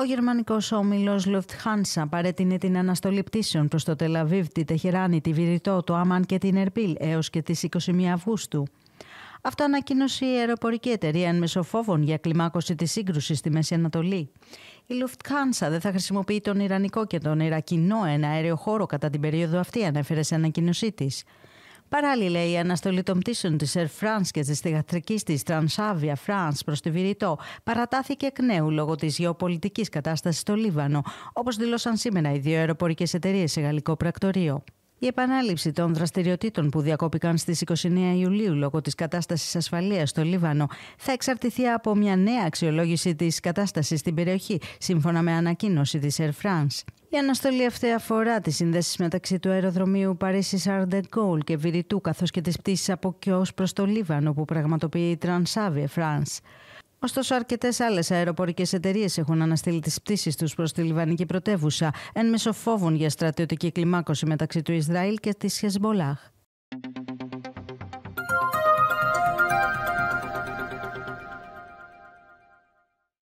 Ο γερμανικός όμιλο Lufthansa παρέτεινε την αναστολή πτήσεων προς το Τελαβίβ, τη Τεχεράνη, τη Βηρητό, το Άμαν και την Ερπίλ έως και τις 21 Αυγούστου. Αυτό ανακοίνωσε η αεροπορική εταιρεία εν φόβων για κλιμάκωση της σύγκρουσης στη Μέση Ανατολή. Η Lufthansa δεν θα χρησιμοποιεί τον Ιρανικό και τον Ιρακινό αέριο χώρο κατά την περίοδο αυτή, ανέφερε σε ανακοίνωσή της. Παράλληλα, η αναστολή των πτήσεων της Air France και της θηγατρικής της Transavia France προς τη Βηρητό παρατάθηκε εκ νέου λόγω της γεωπολιτικής κατάστασης στο Λίβανο, όπως δήλωσαν σήμερα οι δύο αεροπορικές εταιρείες σε γαλλικό πρακτορείο. Η επανάληψη των δραστηριοτήτων που διακόπηκαν στις 29 Ιουλίου λόγω της κατάστασης ασφαλείας στο Λίβανο θα εξαρτηθεί από μια νέα αξιολόγηση της κατάστασης στην περιοχή, σύμφωνα με ανακοίνωση της Air France. Η αναστολή αυτή αφορά τις συνδέσεις μεταξύ του αεροδρομίου Παρίσι Charles de και Βυριτού καθώς και τις πτήσεις από και ως προς το Λίβανο που πραγματοποιεί η Transavia France. Ωστόσο, αρκετές άλλες αεροπορικές εταιρείες έχουν αναστείλει τις πτήσεις τους προς τη λιβανική πρωτεύουσα, εν μέσω φόβων για στρατιωτική κλιμάκωση μεταξύ του Ισραήλ και της Χεσμολάχ.